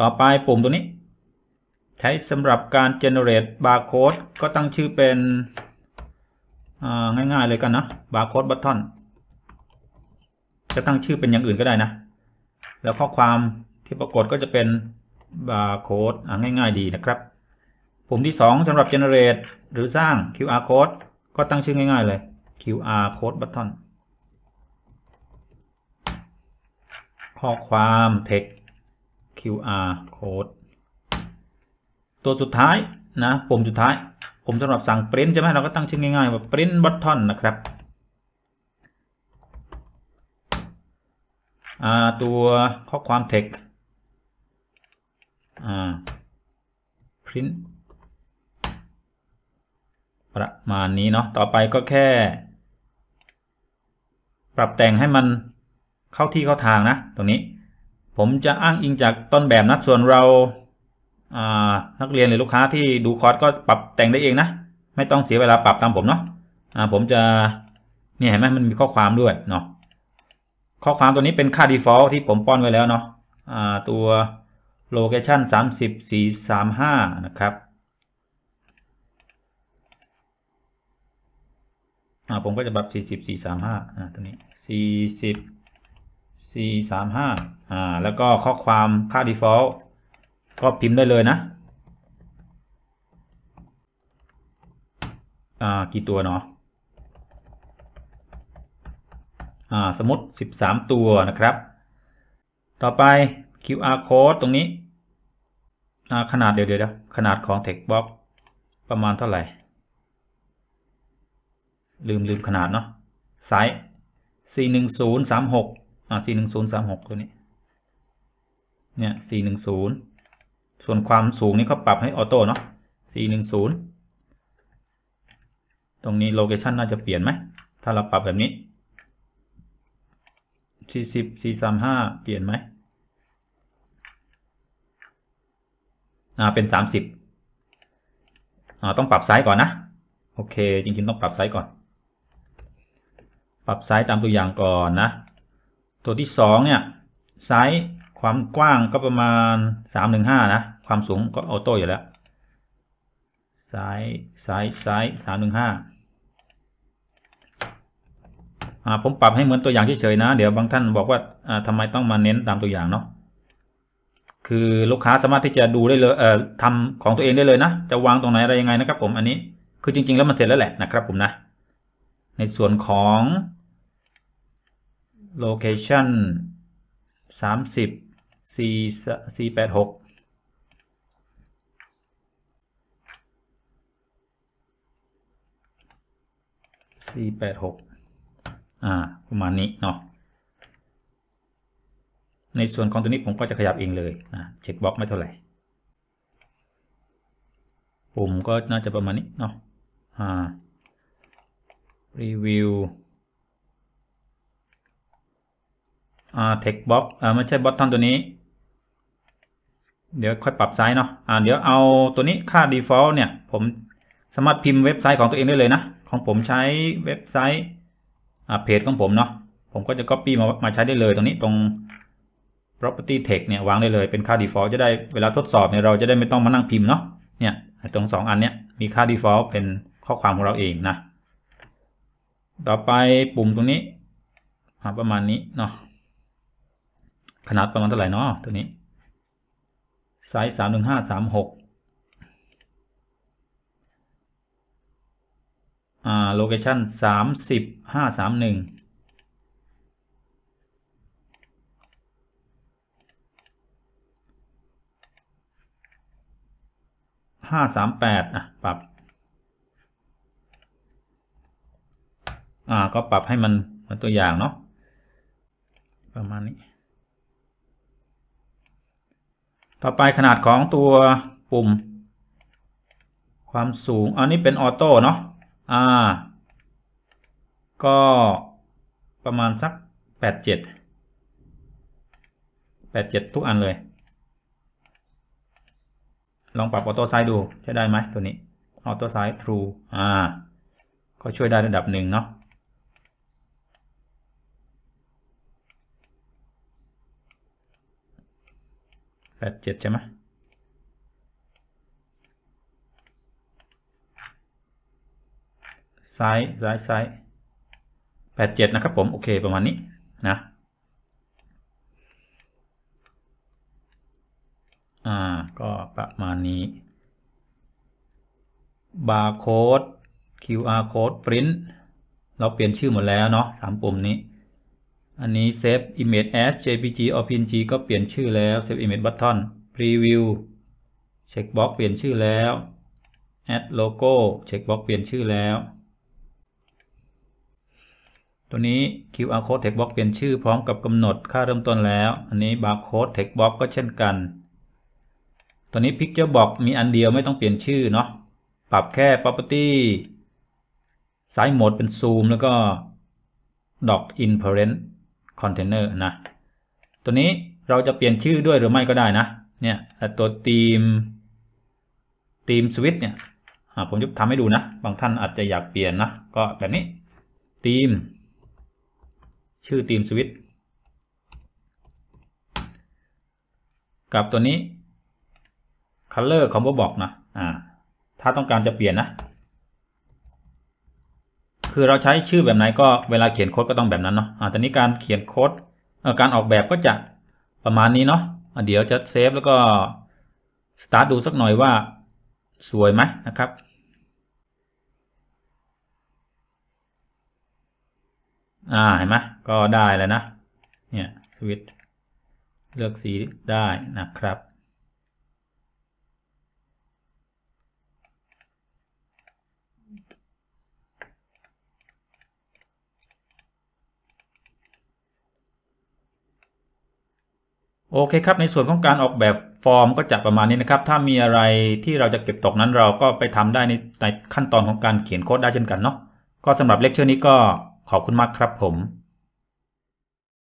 ต่อไปปุ่มตัวนี้ใช้สำหรับการ generate barcode ก็ตั้งชื่อเป็นง่ายๆเลยกันนะ barcode button จะตั้งชื่อเป็นอย่างอื่นก็ได้นะ แล้วข้อความที่ปรากฏก็จะเป็นบาร์โค้ดง่ายๆดีนะครับ ปุ่มที่ 2สำหรับ generate หรือสร้าง QR code ก็ตั้งชื่อง่ายๆเลย QR code button ข้อความ text QR code ตัวสุดท้ายนะปุ่มสุดท้ายปุ่มสำหรับสั่งปริ้นใช่ไหมเราก็ตั้งชื่อง่ายๆว่าปริ้นบัตทอนนะครับตัวข้อความ text print ประมาณนี้เนาะต่อไปก็แค่ ปรับแต่งให้มัน เข้าที่เข้าทางนะตรงนี้ผมจะอ้างอิงจากต้นแบบนะส่วนเรานักเรียนหรือลูกค้าที่ดูคอร์สก็ปรับแต่งได้เองนะ ไม่ต้องเสียเวลาปรับตามผมเนาะาผมจะเนี่ยเห็นไหมมันมีข้อความด้วยเนาะข้อความตัวนี้เป็นค่า default ที่ผมป้อนไว้แล้วเนาะาตัว location 30ห้านะครับผมก็จะปรับสี่สิบสอ่าตัวนี้สสี่ิบ4 3 5อ่า แล้วก็ข้อความค่า default ก็พิมพ์ได้เลยนะ อ่า กี่ตัวเนาะ อ่า สมมติ 13 ตัวนะครับ ต่อไป QR code ตรงนี้ อ่า ขนาดเดียวเดียวขนาดของ text box ประมาณเท่าไหร่ ลืมลืมขนาดเนาะไซส์41036อ่าสี่หนึ่งศูนย์สามหกตัวนี้เนี่ยสี่หนึ่งศูนย์ส่วนความสูงนี่เขาปรับให้ออโต้เนาะสี่หนึ่งศูนย์ตรงนี้โลเคชันน่าจะเปลี่ยนไหมถ้าเราปรับแบบนี้สี่สิบสี่สามห้าเปลี่ยนไหมอ่าเป็นสามสิบอ่าต้องปรับไซส์ก่อนนะ โอเคจริงๆต้องปรับไซส์ก่อน ปรับไซส์ตามตัวอย่างก่อนนะตัวที่2เนี่ยไซส์ความกว้างก็ประมาณ 315นะความสูงก็ออโต้อยู่ แล้วไซส์ไซส์ไซส์สามหนึ่งห้าผมปรับให้เหมือนตัวอย่างเฉยๆนะ เดี๋ยวบางท่านบอกว่าทำไมต้องมาเน้นตามตัวอย่างเนาะคือลูกค้าสามารถที่จะดูได้เลยเอ่อทำของตัวเองได้เลยนะจะวางตรงไหนอะไรยังไงนะครับผมอันนี้คือจริงๆแล้วมันเสร็จแล้วแหละ นะครับผมนะในส่วนของ location 30 c 4 8 6สี่แปดหกอ่าประมาณนี้เนาะในส่วนของตัวนี้ผมก็จะขยับเองเลยนะเช็คบล็อกไม่เท่าไหร่ปุ่มก็น่าจะประมาณนี้เนาะอ่ารีวิวอ่าเทคบ็ o x เอาไม่ใช่บอททอนตัวนี้เดี๋ยวค่อยปรับไซส์เนาะอ่าเดี๋ยวเอาตัวนี้ค่า default เนี่ยผมสามารถพิมพ์เว็บไซต์ของตัวเองได้เลยนะ ของผมใช้เว็บไซต์อ่าเพจของผมเนาะผมก็จะ copy มามาใช้ได้เลยตรงนี้ตรง property text เนี่ยวางได้เลยเป็นค่า default จะได้เวลาทดสอบเนี่ยเราจะได้ไม่ต้องมานั่งพิมพ์เนาะเนี่ยตรง2อันเนี้ยมีค่า default เป็นข้อความของเราเองนะ ต่อไปปุ่มตรงนี้ประมาณนี้เนาะขนาดประมาณเท่าไหร่เนาะตัวนี้ไซส์สามหนึ่งห้าสามหกอ่าโลเคชั่นสามสิบห้าสามหนึ่งห้าสามแปดอ่ะปรับอ่าก็ปรับให้มันเหมือนตัวอย่างเนาะประมาณนี้ต่อไปขนาดของตัวปุ่ม ความสูง อันนี้เป็นออโต้เนาะอ่า ก็ประมาณสัก 87 87 ทุกอันเลย ลองปรับออโต้ไซด์ดูใช้ได้ไหมตัวนี้ ออโต้ไซด์ทรู อ่า ก็ช่วยได้ระดับหนึ่งเนาะแปดเจ็ดใช่ไหมซ้ายซ้ายซ้ายแปดเจ็ดนะครับผม โอเค ประมาณนี้นะอ่าก็ประมาณนี้บาร์โค้ด QR code print เราเปลี่ยนชื่อหมดแล้วเนาะสามปุ่มนี้อันนี้ save image as jpg or png ก็เปลี่ยนชื่อแล้ว save image button preview checkbox เปลี่ยนชื่อแล้ว add logo checkbox เปลี่ยนชื่อแล้ว ตัวนี้ qr code c h e c k box เปลี่ยนชื่อพร้อมกับกำหนดค่าเริ่มต้นแล้ว อันนี้ barcode c h e c k box ก็เช่นกัน ตัวนี้ picture box มีอันเดียวไม่ต้องเปลี่ยนชื่อเนาะ ปรับแค่ property s i ายโหมดเป็น zoom แล้วก็ dock in parent คอนเทนเนอร์นะตัวนี้เราจะเปลี่ยนชื่อด้วยหรือไม่ก็ได้นะ เนี่ยตัวทีมทีมสวิตเนี่ยผมจะทำให้ดูนะ บางท่านอาจจะอยากเปลี่ยนนะ ก็แบบนี้ทีมชื่อทีมสวิตกับตัวนี้ color ของบอบอกนะถ้าต้องการจะเปลี่ยนนะคือเราใช้ชื่อแบบไหนก็เวลาเขียนโค้ดก็ต้องแบบนั้นเนาะ อ่า ตอนนี้การเขียนโค้ดการออกแบบก็จะประมาณนี้เนาะเดี๋ยวจะเซฟแล้วก็สตาร์ทดูสักหน่อยว่า สวยไหมนะครับ อ่า เห็นไหม ก็ได้แล้วนะ เนี่ยสวิตเลือกสีได้นะครับโอเคครับ ในส่วนของการออกแบบฟอร์มก็จะประมาณนี้นะครับ ถ้ามีอะไรที่เราจะเก็บตกนั้นเราก็ไปทำได้ในในขั้นตอนของการเขียนโค้ดได้เช่นกันเนาะก็สำหรับเลคเชอร์นี้ก็ขอบคุณมากครับผม